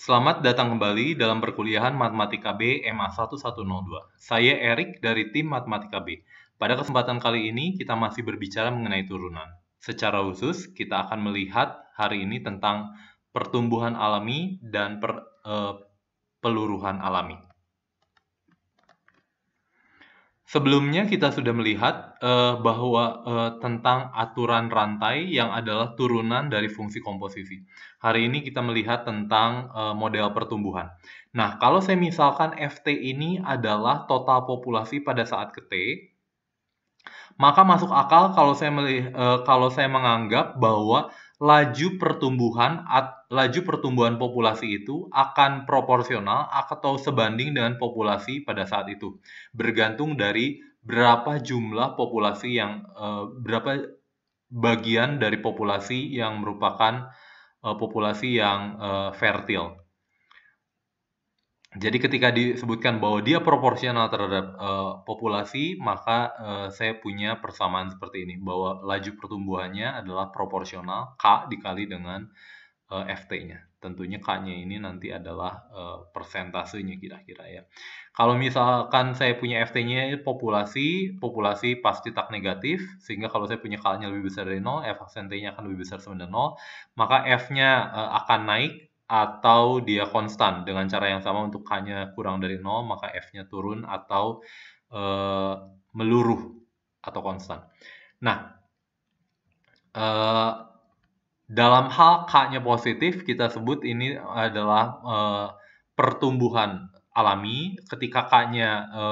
Selamat datang kembali dalam perkuliahan Matematika B MA 1102. Saya Erik dari tim Matematika B. Pada kesempatan kali ini kita masih berbicara mengenai turunan. Secara khusus kita akan melihat hari ini tentang pertumbuhan alami dan per, eh, peluruhan alami. Sebelumnya kita sudah melihat uh, bahwa uh, tentang aturan rantai yang adalah turunan dari fungsi komposisi. Hari ini kita melihat tentang uh, model pertumbuhan. Nah, kalau saya misalkan FT ini adalah total populasi pada saat ke T, maka masuk akal kalau saya uh, kalau saya menganggap bahwa laju pertumbuhan laju pertumbuhan populasi itu akan proporsional atau sebanding dengan populasi pada saat itu bergantung dari berapa jumlah populasi yang eh, berapa bagian dari populasi yang merupakan eh, populasi yang eh, fertil jadi ketika disebutkan bahwa dia proporsional terhadap uh, populasi, maka uh, saya punya persamaan seperti ini bahwa laju pertumbuhannya adalah proporsional k dikali dengan uh, eh, ft-nya. Tentunya k-nya ini nanti adalah uh, persentasenya kira-kira ya. Kalau misalkan saya punya ft-nya populasi, populasi pasti tak negatif sehingga kalau saya punya k-nya lebih besar dari 0, f nya akan lebih besar sama dengan 0, maka f-nya uh, akan naik atau dia konstan dengan cara yang sama untuk hanya kurang dari nol maka f-nya turun atau e, meluruh atau konstan. Nah, e, dalam hal k-nya positif kita sebut ini adalah e, pertumbuhan alami ketika k-nya e,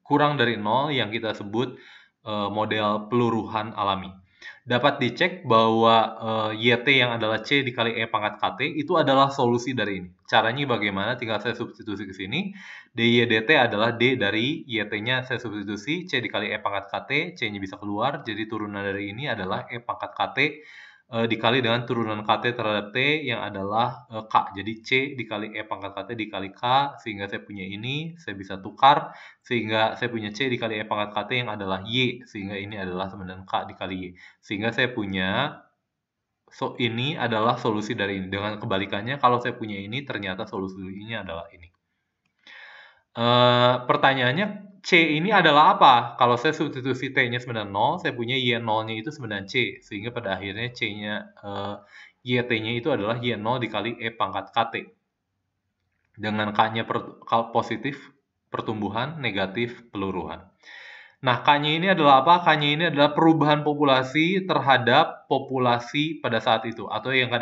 kurang dari nol yang kita sebut e, model peluruhan alami dapat dicek bahwa uh, eh, YT yang adalah C dikali E pangkat KT itu adalah solusi dari ini. Caranya bagaimana? Tinggal saya substitusi ke sini. DYDT adalah D dari YT-nya saya substitusi, C dikali E pangkat KT, C-nya bisa keluar, jadi turunan dari ini adalah E pangkat KT e, dikali dengan turunan KT terhadap T yang adalah e, K. Jadi C dikali E pangkat KT dikali K sehingga saya punya ini, saya bisa tukar sehingga saya punya C dikali E pangkat KT yang adalah Y sehingga ini adalah sama K dikali Y. Sehingga saya punya so ini adalah solusi dari ini. Dengan kebalikannya kalau saya punya ini ternyata solusinya adalah ini. E, pertanyaannya C ini adalah apa? Kalau saya substitusi T-nya sebenarnya 0, saya punya Y0-nya itu sebenarnya C. Sehingga pada akhirnya C-nya, uh, eh, YT-nya itu adalah Y0 dikali E pangkat KT. Dengan K-nya per, positif, pertumbuhan, negatif, peluruhan. Nah, K-nya ini adalah apa? K-nya ini adalah perubahan populasi terhadap populasi pada saat itu. Atau yang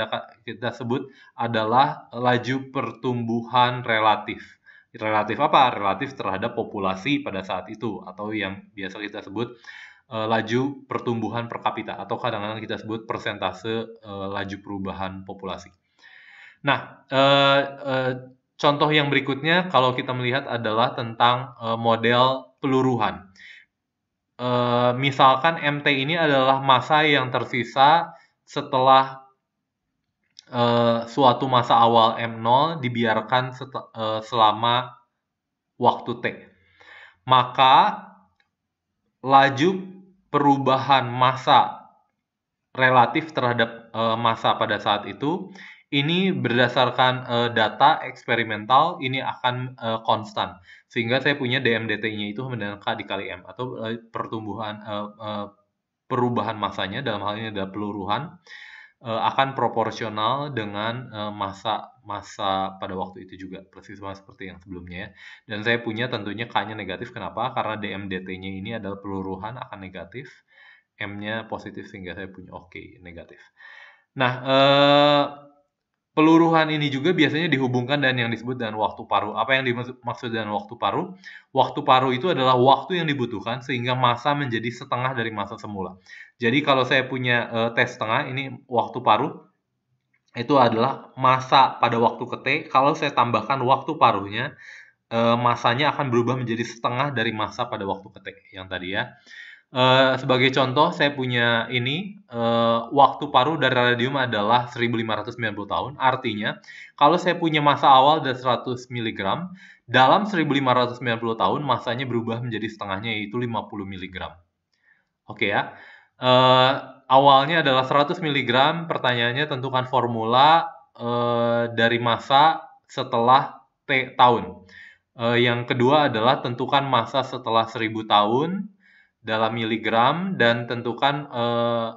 kita sebut adalah laju pertumbuhan relatif relatif apa? Relatif terhadap populasi pada saat itu atau yang biasa kita sebut e, laju pertumbuhan per kapita atau kadang-kadang kita sebut persentase e, laju perubahan populasi. Nah, e, e, contoh yang berikutnya kalau kita melihat adalah tentang e, model peluruhan. E, misalkan MT ini adalah masa yang tersisa setelah Eh, suatu masa awal M0 dibiarkan uh, selama waktu T. Maka laju perubahan masa relatif terhadap uh, eh, massa pada saat itu ini berdasarkan uh, data eksperimental ini akan uh, konstan sehingga saya punya DMDT-nya itu dengan K dikali M atau uh, pertumbuhan uh, uh, perubahan masanya dalam hal ini ada peluruhan Eh, akan proporsional dengan eh, masa masa pada waktu itu juga persis sama seperti yang sebelumnya ya. Dan saya punya tentunya K-nya negatif kenapa? Karena DMDT-nya ini adalah peluruhan akan negatif, M-nya positif sehingga saya punya oke okay, negatif. Nah, eh Peluruhan ini juga biasanya dihubungkan dengan yang disebut dengan waktu paruh. Apa yang dimaksud dengan waktu paruh? Waktu paruh itu adalah waktu yang dibutuhkan sehingga masa menjadi setengah dari masa semula. Jadi kalau saya punya e, tes setengah, ini waktu paruh itu adalah masa pada waktu ke T. Kalau saya tambahkan waktu paruhnya, e, masanya akan berubah menjadi setengah dari masa pada waktu ke T yang tadi ya. Eh, sebagai contoh, saya punya ini uh, waktu paruh dari radium adalah 1590 tahun. Artinya, kalau saya punya masa awal dari 100 mg, dalam 1590 tahun masanya berubah menjadi setengahnya yaitu 50 mg. Oke ya. Uh, awalnya adalah 100 mg, pertanyaannya tentukan formula uh, dari masa setelah T tahun. Uh, yang kedua adalah tentukan masa setelah 1000 tahun dalam miligram dan tentukan uh,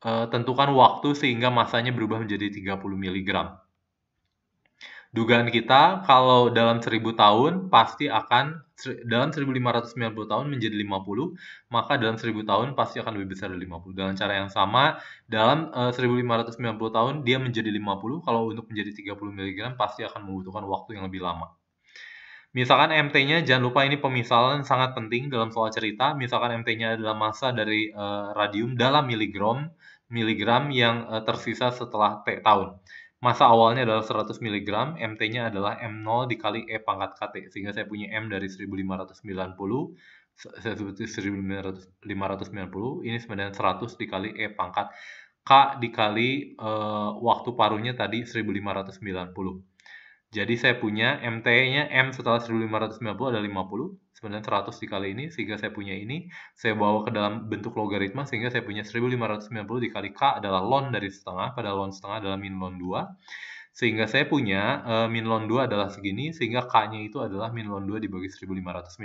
uh, tentukan waktu sehingga masanya berubah menjadi 30 miligram. Dugaan kita kalau dalam 1000 tahun pasti akan dalam 1590 tahun menjadi 50, maka dalam 1000 tahun pasti akan lebih besar dari 50. Dalam cara yang sama, dalam eh, uh, 1590 tahun dia menjadi 50, kalau untuk menjadi 30 mg pasti akan membutuhkan waktu yang lebih lama. Misalkan MT-nya jangan lupa ini pemisalan sangat penting dalam soal cerita. Misalkan MT-nya adalah massa dari uh, radium dalam miligram miligram yang uh, tersisa setelah T tahun. Masa awalnya adalah 100 mg, MT-nya adalah M0 dikali E pangkat KT, sehingga saya punya M dari 1590, saya sebut 1590, ini sebenarnya 100 dikali E pangkat K dikali e, waktu paruhnya tadi 1590. Jadi saya punya MT-nya M setelah 1590 ada 50, sebenarnya 100 dikali ini sehingga saya punya ini, saya bawa ke dalam bentuk logaritma sehingga saya punya 1590 dikali K adalah ln dari setengah, pada ln setengah adalah min ln 2. Sehingga saya punya e, min ln 2 adalah segini sehingga K-nya itu adalah min ln 2 dibagi 1590. E,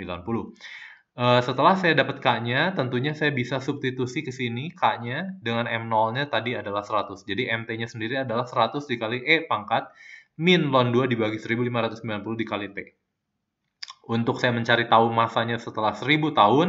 eh, setelah saya dapat K-nya, tentunya saya bisa substitusi ke sini K-nya dengan M0-nya tadi adalah 100. Jadi MT-nya sendiri adalah 100 dikali E pangkat min lon 2 dibagi 1590 dikali T. Untuk saya mencari tahu masanya setelah 1000 tahun,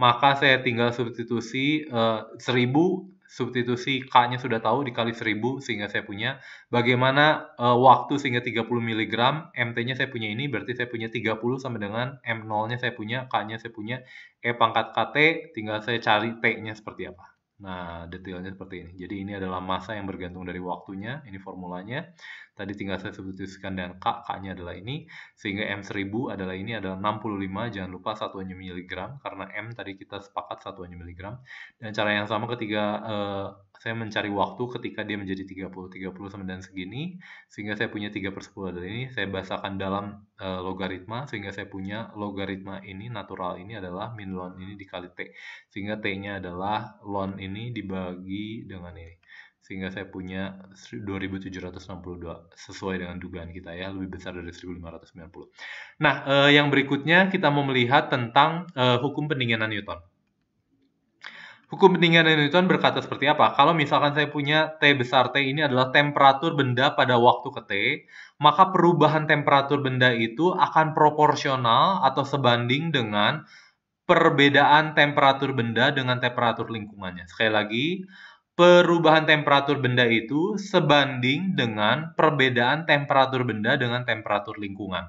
maka saya tinggal substitusi eh, 1000 substitusi K-nya sudah tahu dikali 1000 sehingga saya punya bagaimana eh, waktu sehingga 30 mg, MT-nya saya punya ini berarti saya punya 30 sama dengan M0-nya saya punya, K-nya saya punya, E pangkat KT tinggal saya cari T-nya seperti apa. Nah, detailnya seperti ini. Jadi ini adalah masa yang bergantung dari waktunya, ini formulanya. Tadi tinggal saya substitusikan dengan K, K-nya adalah ini, sehingga M1000 adalah ini adalah 65, jangan lupa satuannya miligram, karena M tadi kita sepakat satuannya miligram. Dan cara yang sama ketiga. eh, saya mencari waktu ketika dia menjadi 30 30 dan segini sehingga saya punya 3 per 10 adalah ini saya bahasakan dalam e, logaritma sehingga saya punya logaritma ini natural ini adalah min ln ini dikali t sehingga t-nya adalah ln ini dibagi dengan ini sehingga saya punya 2762 sesuai dengan dugaan kita ya lebih besar dari 1590. Nah, e, yang berikutnya kita mau melihat tentang e, hukum pendinginan Newton. Hukum pentingnya dan Newton berkata seperti apa? Kalau misalkan saya punya T besar T ini adalah temperatur benda pada waktu ke T, maka perubahan temperatur benda itu akan proporsional atau sebanding dengan perbedaan temperatur benda dengan temperatur lingkungannya. Sekali lagi, perubahan temperatur benda itu sebanding dengan perbedaan temperatur benda dengan temperatur lingkungan.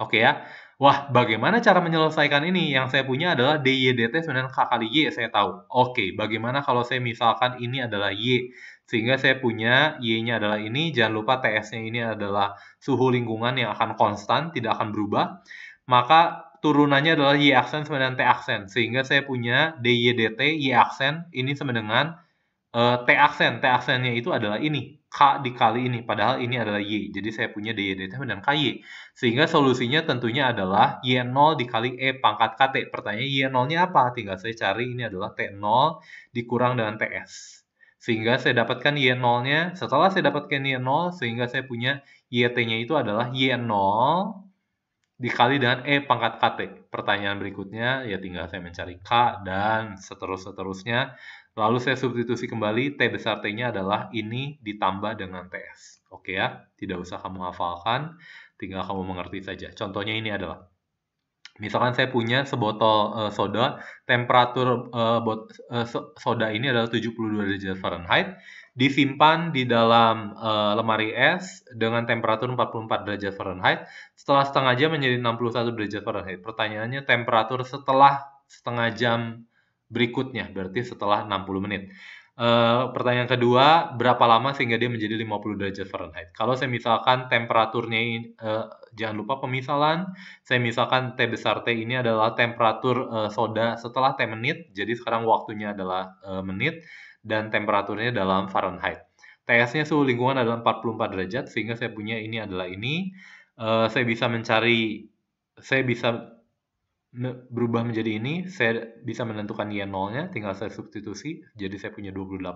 Oke ya. Wah, bagaimana cara menyelesaikan ini? Yang saya punya adalah DYDT sebenarnya k kali Y, saya tahu. Oke, bagaimana kalau saya misalkan ini adalah Y? Sehingga saya punya Y-nya adalah ini, jangan lupa TS-nya ini adalah suhu lingkungan yang akan konstan, tidak akan berubah. Maka turunannya adalah Y aksen sama dengan T aksen. Sehingga saya punya DYDT Y aksen ini sama dengan uh, T aksen. T aksennya itu adalah ini. K dikali ini, padahal ini adalah Y. Jadi saya punya dy dt dan KY. Sehingga solusinya tentunya adalah Y0 dikali E pangkat KT. Pertanyaan Y0-nya apa? Tinggal saya cari ini adalah T0 dikurang dengan TS. Sehingga saya dapatkan Y0-nya. Setelah saya dapatkan Y0, sehingga saya punya YT-nya itu adalah Y0 dikali dengan E pangkat KT. Pertanyaan berikutnya, ya tinggal saya mencari K dan seterus-seterusnya Lalu saya substitusi kembali, T besar T-nya adalah ini ditambah dengan TS. Oke ya, tidak usah kamu hafalkan, tinggal kamu mengerti saja. Contohnya ini adalah, misalkan saya punya sebotol uh, soda, temperatur uh, bot, uh, soda ini adalah 72 derajat Fahrenheit, disimpan di dalam uh, lemari es dengan temperatur 44 derajat Fahrenheit, setelah setengah jam menjadi 61 derajat Fahrenheit. Pertanyaannya, temperatur setelah setengah jam berikutnya, berarti setelah 60 menit. E, pertanyaan kedua, berapa lama sehingga dia menjadi 50 derajat Fahrenheit? Kalau saya misalkan temperaturnya, e, jangan lupa pemisalan, saya misalkan T besar T ini adalah temperatur e, soda setelah T menit, jadi sekarang waktunya adalah e, menit, dan temperaturnya dalam Fahrenheit. TS-nya suhu lingkungan adalah 44 derajat, sehingga saya punya ini adalah ini. E, saya bisa mencari, saya bisa berubah menjadi ini, saya bisa menentukan y nolnya, tinggal saya substitusi, jadi saya punya 28.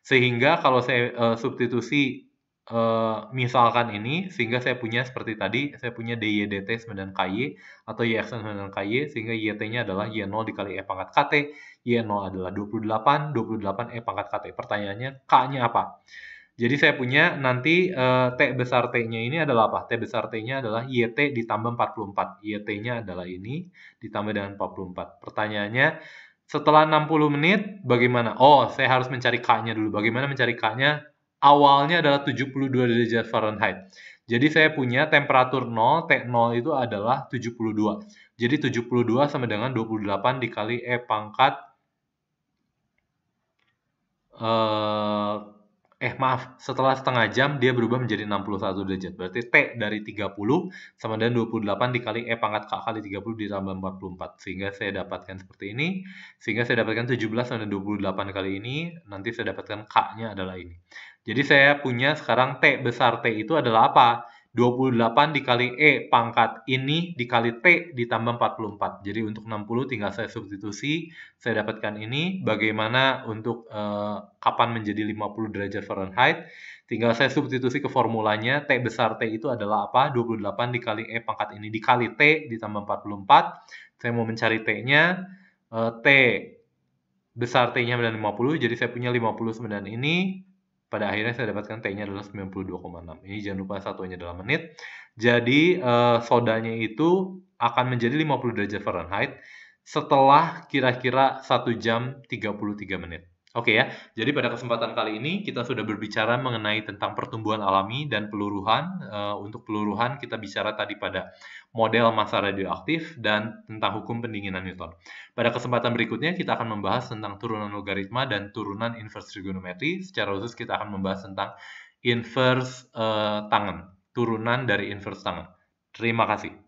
Sehingga kalau saya uh, substitusi uh, misalkan ini, sehingga saya punya seperti tadi, saya punya DYDT 9KY atau yx 9KY, sehingga YT-nya adalah Y0 dikali E pangkat KT, Y0 adalah 28, 28 E pangkat KT. Pertanyaannya, K-nya apa? Jadi saya punya nanti uh, T besar T-nya ini adalah apa? T besar T-nya adalah YT ditambah 44. YT-nya adalah ini ditambah dengan 44. Pertanyaannya, setelah 60 menit bagaimana? Oh, saya harus mencari K-nya dulu. Bagaimana mencari K-nya? Awalnya adalah 72 derajat Fahrenheit. Jadi saya punya temperatur 0, T0 itu adalah 72. Jadi 72 sama dengan 28 dikali E pangkat uh, eh maaf, setelah setengah jam dia berubah menjadi 61 derajat. Berarti T dari 30 sama dengan 28 dikali E pangkat K kali 30 ditambah 44. Sehingga saya dapatkan seperti ini. Sehingga saya dapatkan 17 sama dengan 28 kali ini. Nanti saya dapatkan K-nya adalah ini. Jadi saya punya sekarang T besar T itu adalah apa? 28 dikali E pangkat ini dikali T ditambah 44. Jadi untuk 60 tinggal saya substitusi, saya dapatkan ini. Bagaimana untuk eh, kapan menjadi 50 derajat Fahrenheit? Tinggal saya substitusi ke formulanya, T besar T itu adalah apa? 28 dikali E pangkat ini dikali T ditambah 44. Saya mau mencari T-nya, eh, T besar T-nya 50. jadi saya punya 59 ini, pada akhirnya saya dapatkan T-nya adalah 92,6. Ini jangan lupa satunya dalam menit. Jadi uh, sodanya itu akan menjadi 50 derajat Fahrenheit setelah kira-kira 1 jam 33 menit. Oke ya, jadi pada kesempatan kali ini kita sudah berbicara mengenai tentang pertumbuhan alami dan peluruhan. Eh, untuk peluruhan kita bicara tadi pada model massa radioaktif dan tentang hukum pendinginan Newton. Pada kesempatan berikutnya kita akan membahas tentang turunan logaritma dan turunan inverse trigonometri. Secara khusus kita akan membahas tentang inverse uh, tangan, turunan dari inverse tangan. Terima kasih.